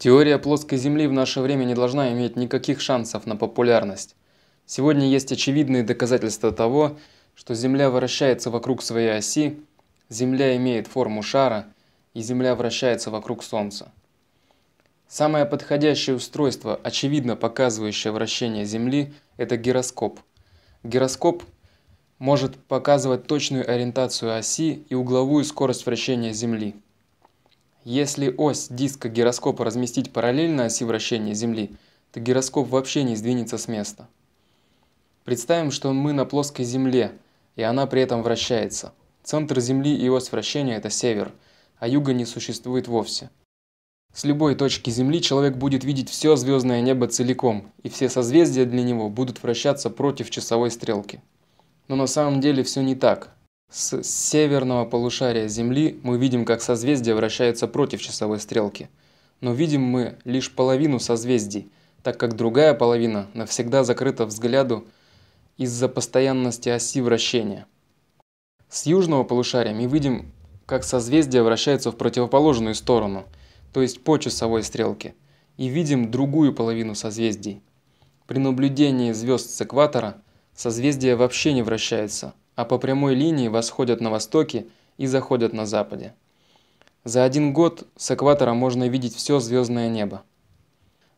Теория плоской Земли в наше время не должна иметь никаких шансов на популярность. Сегодня есть очевидные доказательства того, что Земля вращается вокруг своей оси, Земля имеет форму шара, и Земля вращается вокруг Солнца. Самое подходящее устройство, очевидно показывающее вращение Земли, это гироскоп. Гироскоп может показывать точную ориентацию оси и угловую скорость вращения Земли. Если ось диска гироскопа разместить параллельно оси вращения Земли, то гироскоп вообще не сдвинется с места. Представим, что мы на плоской Земле, и она при этом вращается. Центр Земли и ось вращения – это север, а юга не существует вовсе. С любой точки Земли человек будет видеть все звездное небо целиком, и все созвездия для него будут вращаться против часовой стрелки. Но на самом деле все не так – с северного полушария Земли мы видим, как созвездия вращаются против часовой стрелки. Но видим мы лишь половину созвездий, так как другая половина навсегда закрыта взгляду из-за постоянности оси вращения. С южного полушария мы видим, как созвездия вращаются в противоположную сторону, то есть по часовой стрелке, и видим другую половину созвездий. При наблюдении звезд с экватора созвездия вообще не вращается – а по прямой линии восходят на востоке и заходят на западе. За один год с экватора можно видеть все звездное небо.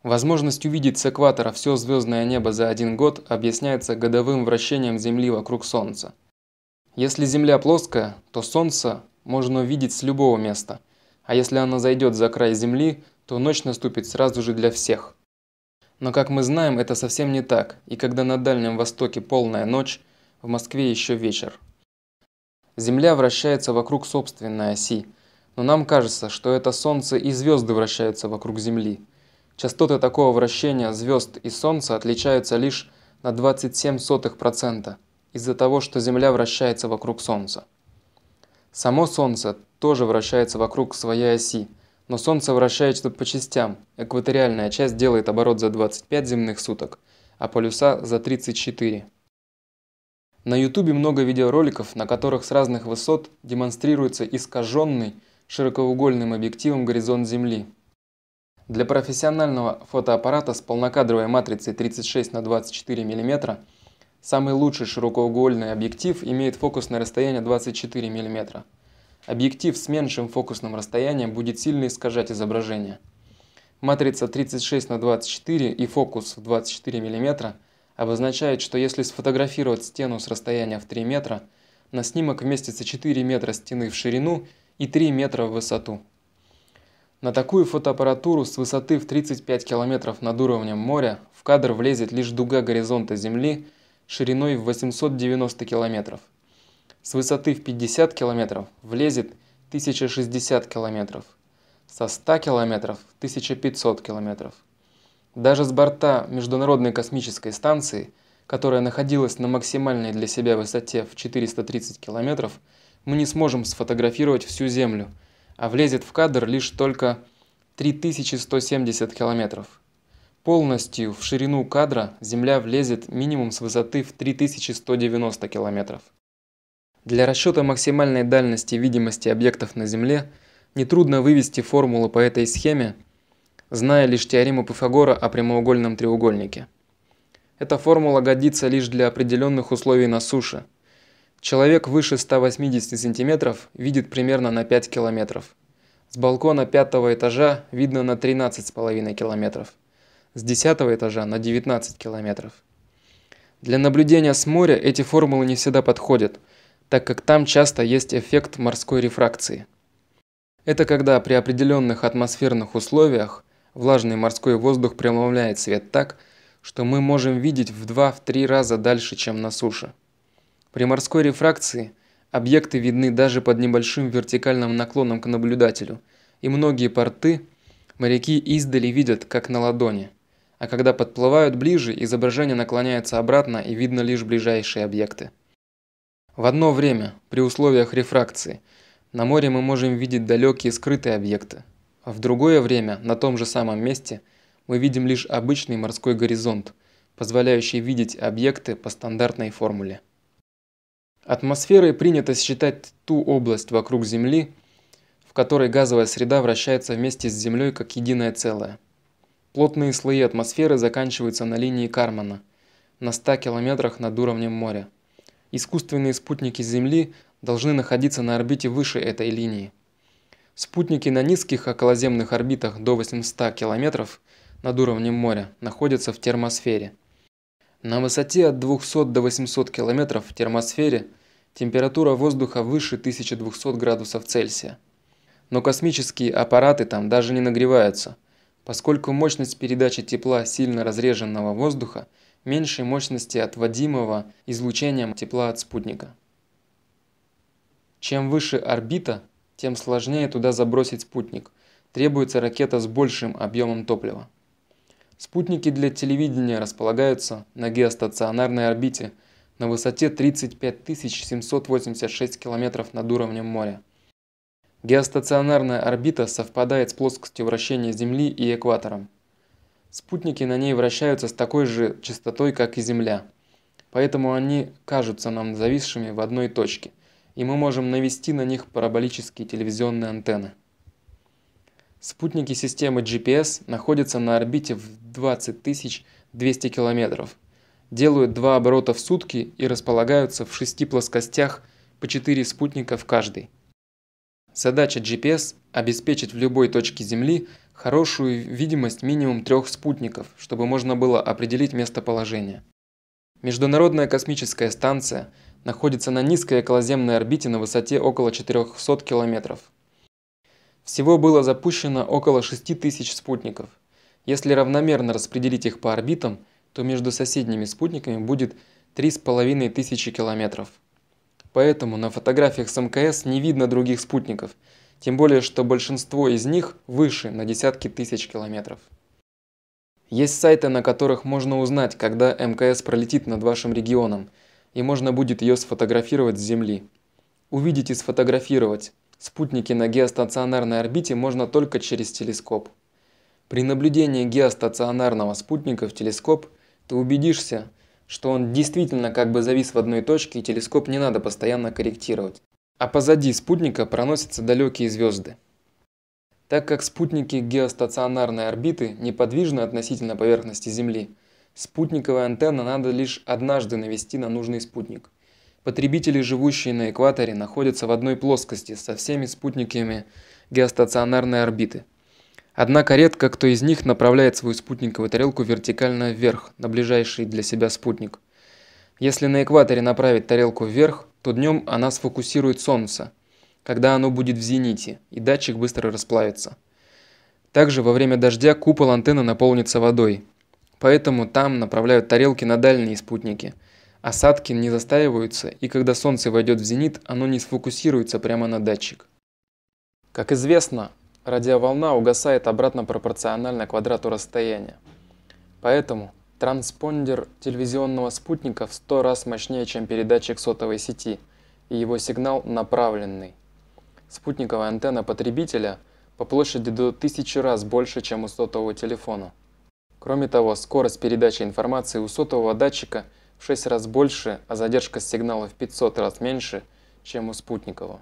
Возможность увидеть с экватора все звездное небо за один год объясняется годовым вращением Земли вокруг Солнца. Если Земля плоская, то Солнце можно увидеть с любого места, а если оно зайдет за край Земли, то ночь наступит сразу же для всех. Но как мы знаем, это совсем не так, и когда на Дальнем Востоке полная ночь, в Москве еще вечер. Земля вращается вокруг собственной оси, но нам кажется, что это Солнце и звезды вращаются вокруг Земли. Частоты такого вращения звезд и Солнца отличаются лишь на 27% из-за того, что Земля вращается вокруг Солнца. Само Солнце тоже вращается вокруг своей оси, но Солнце вращается по частям. Экваториальная часть делает оборот за 25 земных суток, а полюса за 34. На ютубе много видеороликов, на которых с разных высот демонстрируется искаженный широкоугольным объективом горизонт Земли. Для профессионального фотоаппарата с полнокадровой матрицей 36 на 24 мм самый лучший широкоугольный объектив имеет фокусное расстояние 24 мм. Объектив с меньшим фокусным расстоянием будет сильно искажать изображение. Матрица 36 на 24 и фокус в 24 мм обозначает, что если сфотографировать стену с расстояния в 3 метра, на снимок вместится 4 метра стены в ширину и 3 метра в высоту. На такую фотоаппаратуру с высоты в 35 километров над уровнем моря в кадр влезет лишь дуга горизонта Земли шириной в 890 километров. С высоты в 50 километров влезет 1060 километров. Со 100 км – 1500 километров. Даже с борта Международной космической станции, которая находилась на максимальной для себя высоте в 430 километров, мы не сможем сфотографировать всю Землю, а влезет в кадр лишь только 3170 километров. Полностью в ширину кадра Земля влезет минимум с высоты в 3190 километров. Для расчета максимальной дальности видимости объектов на Земле нетрудно вывести формулу по этой схеме – зная лишь теорему Пифагора о прямоугольном треугольнике. Эта формула годится лишь для определенных условий на суше. Человек выше 180 см видит примерно на 5 км. С балкона пятого этажа видно на 13,5 км. С десятого этажа на 19 км. Для наблюдения с моря эти формулы не всегда подходят, так как там часто есть эффект морской рефракции. Это когда при определенных атмосферных условиях – Влажный морской воздух преломляет свет так, что мы можем видеть в 2 три раза дальше, чем на суше. При морской рефракции объекты видны даже под небольшим вертикальным наклоном к наблюдателю, и многие порты моряки издали видят, как на ладони. А когда подплывают ближе, изображение наклоняется обратно и видно лишь ближайшие объекты. В одно время, при условиях рефракции, на море мы можем видеть далекие скрытые объекты, а в другое время, на том же самом месте, мы видим лишь обычный морской горизонт, позволяющий видеть объекты по стандартной формуле. Атмосферой принято считать ту область вокруг Земли, в которой газовая среда вращается вместе с Землей как единое целое. Плотные слои атмосферы заканчиваются на линии Кармана, на 100 километрах над уровнем моря. Искусственные спутники Земли должны находиться на орбите выше этой линии – Спутники на низких околоземных орбитах до 800 км над уровнем моря находятся в термосфере. На высоте от 200 до 800 км в термосфере температура воздуха выше 1200 градусов Цельсия. Но космические аппараты там даже не нагреваются, поскольку мощность передачи тепла сильно разреженного воздуха меньше мощности отводимого излучением тепла от спутника. Чем выше орбита, тем сложнее туда забросить спутник. Требуется ракета с большим объемом топлива. Спутники для телевидения располагаются на геостационарной орбите на высоте 35 786 км над уровнем моря. Геостационарная орбита совпадает с плоскостью вращения Земли и экватором. Спутники на ней вращаются с такой же частотой, как и Земля. Поэтому они кажутся нам зависшими в одной точке – и мы можем навести на них параболические телевизионные антенны. Спутники системы GPS находятся на орбите в 20 200 километров, делают два оборота в сутки и располагаются в шести плоскостях по 4 спутника в каждой. Задача GPS – обеспечить в любой точке Земли хорошую видимость минимум трех спутников, чтобы можно было определить местоположение. Международная космическая станция – находится на низкой околоземной орбите на высоте около 400 километров. Всего было запущено около 6000 спутников. Если равномерно распределить их по орбитам, то между соседними спутниками будет 3500 километров. Поэтому на фотографиях с МКС не видно других спутников, тем более что большинство из них выше на десятки тысяч километров. Есть сайты, на которых можно узнать, когда МКС пролетит над вашим регионом – и можно будет ее сфотографировать с Земли. Увидеть и сфотографировать спутники на геостационарной орбите можно только через телескоп. При наблюдении геостационарного спутника в телескоп ты убедишься, что он действительно как бы завис в одной точке и телескоп не надо постоянно корректировать. А позади спутника проносятся далекие звезды. Так как спутники геостационарной орбиты неподвижны относительно поверхности Земли, Спутниковая антенна надо лишь однажды навести на нужный спутник. Потребители, живущие на экваторе, находятся в одной плоскости со всеми спутниками геостационарной орбиты. Однако редко кто из них направляет свою спутниковую тарелку вертикально вверх, на ближайший для себя спутник. Если на экваторе направить тарелку вверх, то днем она сфокусирует Солнце, когда оно будет в зените, и датчик быстро расплавится. Также во время дождя купол антенны наполнится водой, поэтому там направляют тарелки на дальние спутники. Осадки не застаиваются, и когда солнце войдет в зенит, оно не сфокусируется прямо на датчик. Как известно, радиоволна угасает обратно пропорционально квадрату расстояния. Поэтому транспондер телевизионного спутника в 100 раз мощнее, чем передатчик сотовой сети, и его сигнал направленный. Спутниковая антенна потребителя по площади до 1000 раз больше, чем у сотового телефона. Кроме того, скорость передачи информации у сотового датчика в 6 раз больше, а задержка сигнала в 500 раз меньше, чем у спутникового.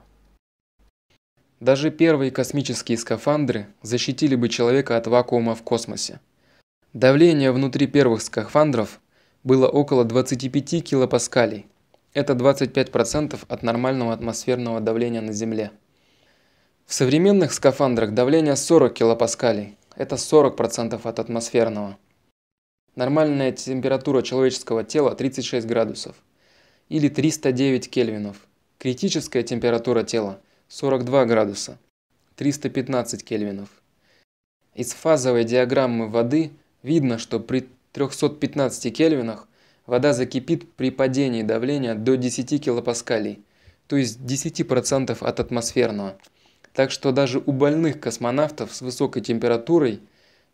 Даже первые космические скафандры защитили бы человека от вакуума в космосе. Давление внутри первых скафандров было около 25 килопаскалей. Это 25% от нормального атмосферного давления на Земле. В современных скафандрах давление 40 килопаскалей, это 40% от атмосферного. Нормальная температура человеческого тела 36 градусов или 309 кельвинов. Критическая температура тела 42 градуса, 315 кельвинов. Из фазовой диаграммы воды видно, что при 315 кельвинах вода закипит при падении давления до 10 килопаскалей, то есть 10% от атмосферного так что даже у больных космонавтов с высокой температурой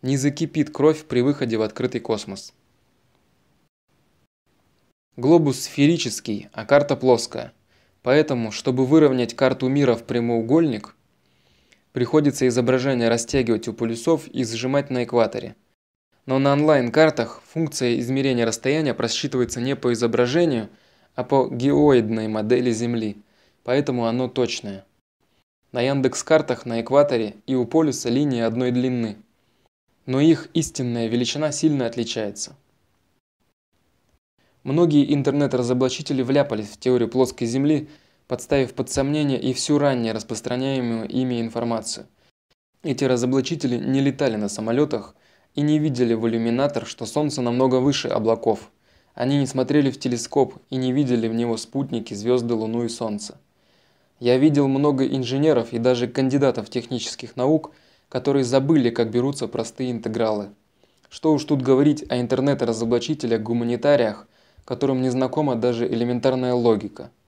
не закипит кровь при выходе в открытый космос. Глобус сферический, а карта плоская. Поэтому, чтобы выровнять карту мира в прямоугольник, приходится изображение растягивать у полюсов и сжимать на экваторе. Но на онлайн-картах функция измерения расстояния просчитывается не по изображению, а по геоидной модели Земли, поэтому оно точное. На Яндекс-картах на экваторе и у полюса линии одной длины. Но их истинная величина сильно отличается. Многие интернет-разоблачители вляпались в теорию плоской Земли, подставив под сомнение и всю ранее распространяемую ими информацию. Эти разоблачители не летали на самолетах и не видели в иллюминатор, что Солнце намного выше облаков. Они не смотрели в телескоп и не видели в него спутники, звезды, Луну и Солнце. Я видел много инженеров и даже кандидатов технических наук, которые забыли, как берутся простые интегралы. Что уж тут говорить о интернет-разоблачителях-гуманитариях, которым не знакома даже элементарная логика.